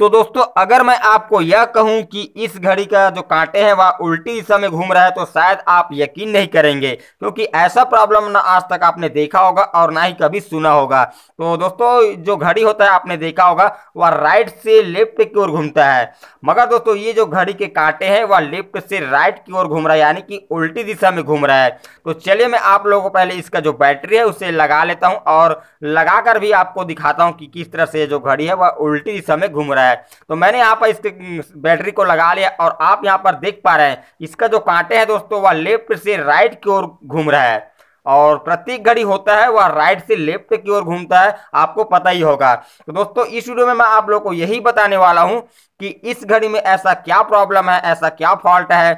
तो दोस्तों अगर मैं आपको यह कहूं कि इस घड़ी का जो कांटे हैं वह उल्टी दिशा में घूम रहा है तो शायद आप यकीन नहीं करेंगे क्योंकि तो ऐसा प्रॉब्लम ना आज तक आपने देखा होगा और ना ही कभी सुना होगा तो दोस्तों जो घड़ी होता है आपने देखा होगा वह राइट से लेफ्ट की ओर घूमता है मगर दोस्तों ये जो घड़ी के कांटे हैं वह लेफ्ट से राइट की ओर घूम रहा है यानी कि उल्टी दिशा में घूम रहा है तो चलिए मैं आप लोगों को पहले इसका जो बैटरी है उसे लगा लेता हूँ और लगा भी आपको दिखाता हूँ कि किस तरह से जो घड़ी है वह उल्टी दिशा में घूम रहा है है तो मैंने यहाँ पर इसके बैटरी को लगा लिया और आप यहाँ पर देख पा रहे हैं इसका जो कांटे है दोस्तों वह लेफ्ट से राइट की ओर घूम रहा है और प्रत्येक घड़ी होता है वह राइट से लेफ्ट की ओर घूमता है आपको पता ही होगा तो दोस्तों इस वीडियो में मैं आप लोगों को यही बताने वाला हूं कि इस घड़ी में ऐसा क्या प्रॉब्लम है ऐसा क्या फॉल्ट है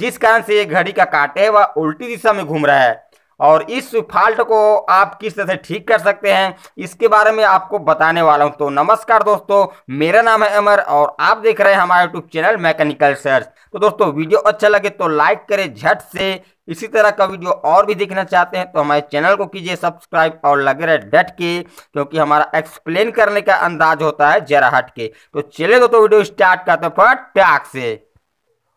जिस कारण से ये घड़ी का कांटे है वह उल्टी दिशा में घूम रहा है और इस फॉल्ट को आप किस तरह से ठीक कर सकते हैं इसके बारे में आपको बताने वाला हूं तो नमस्कार दोस्तों मेरा नाम है अमर और आप देख रहे हैं हमारा यूट्यूब चैनल मैकेनिकल सर्च तो दोस्तों वीडियो अच्छा लगे तो लाइक करें झट से इसी तरह का वीडियो और भी देखना चाहते हैं तो हमारे चैनल को कीजिए सब्सक्राइब और लगे रहे डट के क्योंकि हमारा एक्सप्लेन करने का अंदाज होता है जरा हट के तो चले दोस्तों वीडियो स्टार्ट करते फटाक से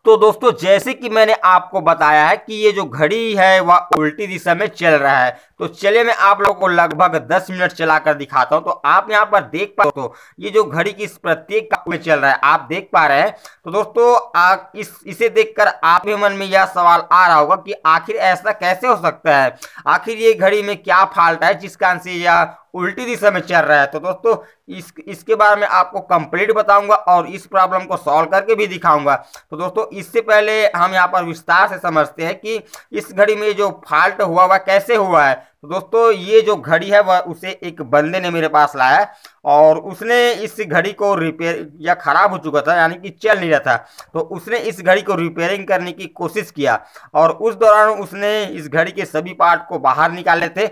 तो दोस्तों जैसे कि मैंने आपको बताया है कि ये जो घड़ी है वह उल्टी दिशा में चल रहा है तो चलिए मैं आप लोगों को लगभग 10 मिनट चलाकर दिखाता हूं तो आप यहां पर देख पा तो ये जो घड़ी की प्रत्येक में चल रहा है आप देख पा रहे हैं तो दोस्तों आ, इस इसे देखकर आपके मन में यह सवाल आ रहा होगा कि आखिर ऐसा कैसे हो सकता है आखिर ये घड़ी में क्या फाल्ट है जिस कारण से यह उल्टी दिशा में चल रहा है तो दोस्तों इस इसके बारे में आपको कंप्लीट बताऊंगा और इस प्रॉब्लम को सॉल्व करके भी दिखाऊंगा तो दोस्तों इससे पहले हम यहाँ पर विस्तार से समझते हैं कि इस घड़ी में जो फॉल्ट हुआ हुआ कैसे हुआ है तो दोस्तों ये जो घड़ी है वह उसे एक बंदे ने मेरे पास लाया और उसने इस घड़ी को रिपेयर या ख़राब हो चुका था यानी कि चल नहीं रहा था तो उसने इस घड़ी को रिपेयरिंग करने की कोशिश किया और उस दौरान उसने इस घड़ी के सभी पार्ट को बाहर निकाले थे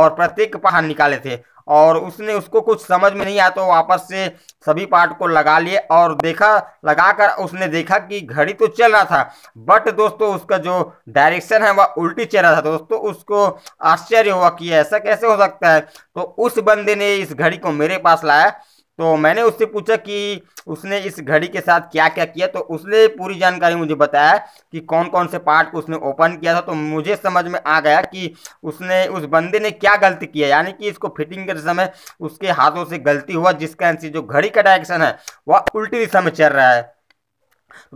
और प्रत्येक बाहर निकाले थे और उसने उसको कुछ समझ में नहीं आया तो वापस से सभी पार्ट को लगा लिए और देखा लगाकर उसने देखा कि घड़ी तो चल रहा था बट दोस्तों उसका जो डायरेक्शन है वह उल्टी चल रहा था दोस्तों उसको आश्चर्य हुआ कि ऐसा कैसे हो सकता है तो उस बंदे ने इस घड़ी को मेरे पास लाया तो मैंने उससे पूछा कि उसने इस घड़ी के साथ क्या क्या किया तो उसने पूरी जानकारी मुझे बताया कि कौन कौन से पार्ट को उसने ओपन किया था तो मुझे समझ में आ गया कि उसने उस बंदे ने क्या गलती किया यानी कि इसको फिटिंग करते समय उसके हाथों से गलती हुआ जिस कारण से जो घड़ी का डायरेक्शन है वह उल्टी दिशा में चल रहा है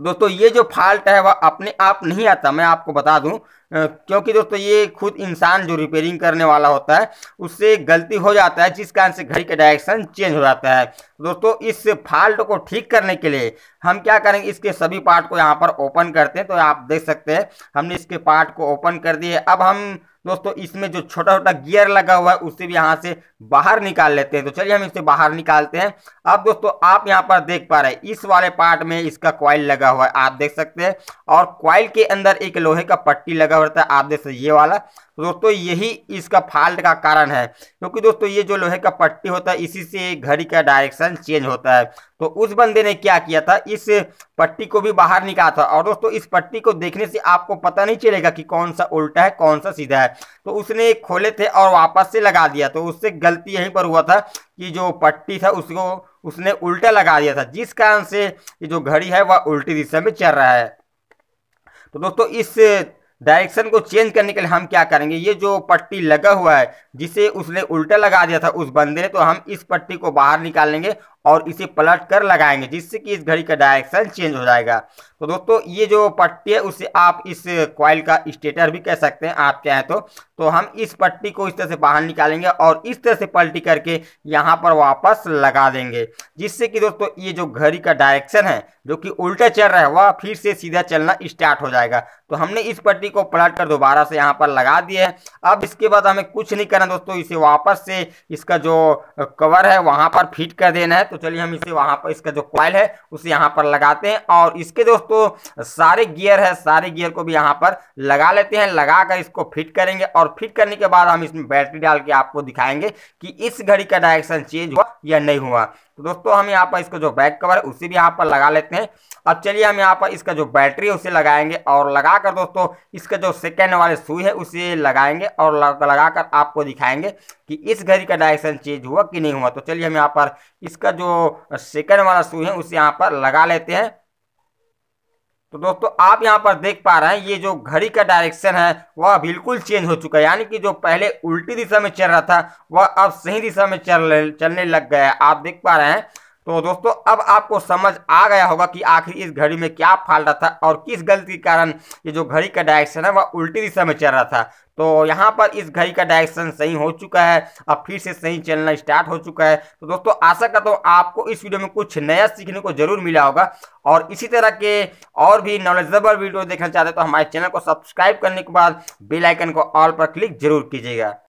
दोस्तों ये जो फॉल्ट है वह अपने आप नहीं आता मैं आपको बता दूं क्योंकि दोस्तों ये खुद इंसान जो रिपेयरिंग करने वाला होता है उससे गलती हो जाता है जिस कारण से घड़ी का डायरेक्शन चेंज हो जाता है दोस्तों इस फॉल्ट को ठीक करने के लिए हम क्या करेंगे इसके सभी पार्ट को यहाँ पर ओपन करते हैं तो आप देख सकते हैं हमने इसके पार्ट को ओपन कर दिए अब हम दोस्तों इसमें जो छोटा छोटा गियर लगा हुआ है उसे भी यहाँ से बाहर निकाल लेते हैं तो चलिए हम इसे बाहर निकालते हैं अब दोस्तों आप यहाँ पर देख पा रहे हैं इस वाले पार्ट में इसका क्वाइल लगा हुआ है आप देख सकते हैं और क्वाइल के अंदर एक लोहे का पट्टी लगा होता है आप देख सकते ये वाला दोस्तों यही इसका फॉल्ट का कारण है क्योंकि दोस्तों ये जो लोहे का पट्टी होता है इसी से घड़ी का डायरेक्शन चेंज होता है तो उस बंदे ने क्या किया था इस पट्टी को भी बाहर निकाला था और दोस्तों इस पट्टी को देखने से आपको पता नहीं चलेगा कि कौन सा उल्टा है कौन सा सीधा है तो उसने खोले थे और वापस से लगा दिया तो उससे गलती यहीं पर हुआ था कि जो पट्टी था उसको उसने उल्टा लगा दिया था जिस कारण से ये जो घड़ी है वह उल्टी दिशा में चल रहा है तो दोस्तों इस डायरेक्शन को चेंज करने के लिए हम क्या करेंगे ये जो पट्टी लगा हुआ है जिसे उसने उल्टा लगा दिया था उस बंदे ने तो हम इस पट्टी को बाहर निकाल लेंगे और इसे पलट कर लगाएंगे जिससे कि इस घड़ी का डायरेक्शन चेंज हो जाएगा तो दोस्तों ये जो पट्टी है उसे आप इस क्वाइल का स्टेटर भी कह सकते हैं आप चाहें तो तो हम इस पट्टी को इस तरह से बाहर निकालेंगे और इस तरह से पलटी करके यहाँ पर वापस लगा देंगे जिससे कि दोस्तों ये जो घड़ी का डायरेक्शन है जो कि उल्टा चल रहा है वह फिर से सीधा चलना स्टार्ट हो जाएगा तो हमने इस पट्टी को पलट कर दोबारा से यहाँ पर लगा दिया है अब इसके बाद हमें कुछ नहीं करना दोस्तों इसे वापस से इसका जो कवर है वहाँ पर फिट कर देना है तो चलिए हम इसे वहां पर इसका जो क्वाइल है उसे यहाँ पर लगाते हैं और इसके दोस्तों सारे गियर है सारे गियर को भी यहाँ पर लगा लेते हैं लगा कर इसको फिट करेंगे और फिट करने के बाद हम इसमें बैटरी डाल के आपको दिखाएंगे कि इस घड़ी का डायरेक्शन चेंज हुआ या नहीं हुआ तो दोस्तों हम यहाँ पर इसका जो बैक कवर है उसे भी यहाँ पर लगा लेते हैं अब चलिए हम यहाँ पर इसका जो बैटरी है उसे लगाएंगे और लगाकर दोस्तों इसका जो सेकेंड वाले सुई है उसे लगाएंगे और लगाकर आपको दिखाएंगे कि इस घड़ी का डायरेक्शन चेंज हुआ कि नहीं हुआ तो चलिए हम यहाँ पर इसका जो सेकेंड वाला सुई है उसे यहाँ पर लगा लेते हैं तो दोस्तों आप यहाँ पर देख पा रहे हैं ये जो घड़ी का डायरेक्शन है वह बिल्कुल चेंज हो चुका है यानी कि जो पहले उल्टी दिशा में चल रहा था वह अब सही दिशा में चल चलने लग गया है आप देख पा रहे हैं तो दोस्तों अब आपको समझ आ गया होगा कि आखिर इस घड़ी में क्या फाल रहा था और किस गलती के कारण ये जो घड़ी का डायरेक्शन है वह उल्टी दिशा में चल रहा था तो यहाँ पर इस घड़ी का डायरेक्शन सही हो चुका है अब फिर से सही चलना स्टार्ट हो चुका है तो दोस्तों आशा करता हूँ आपको इस वीडियो में कुछ नया सीखने को जरूर मिला होगा और इसी तरह के और भी नॉलेजेबल वीडियो देखना चाहते हैं तो हमारे चैनल को सब्सक्राइब करने के बाद बेलाइकन को ऑल पर क्लिक जरूर कीजिएगा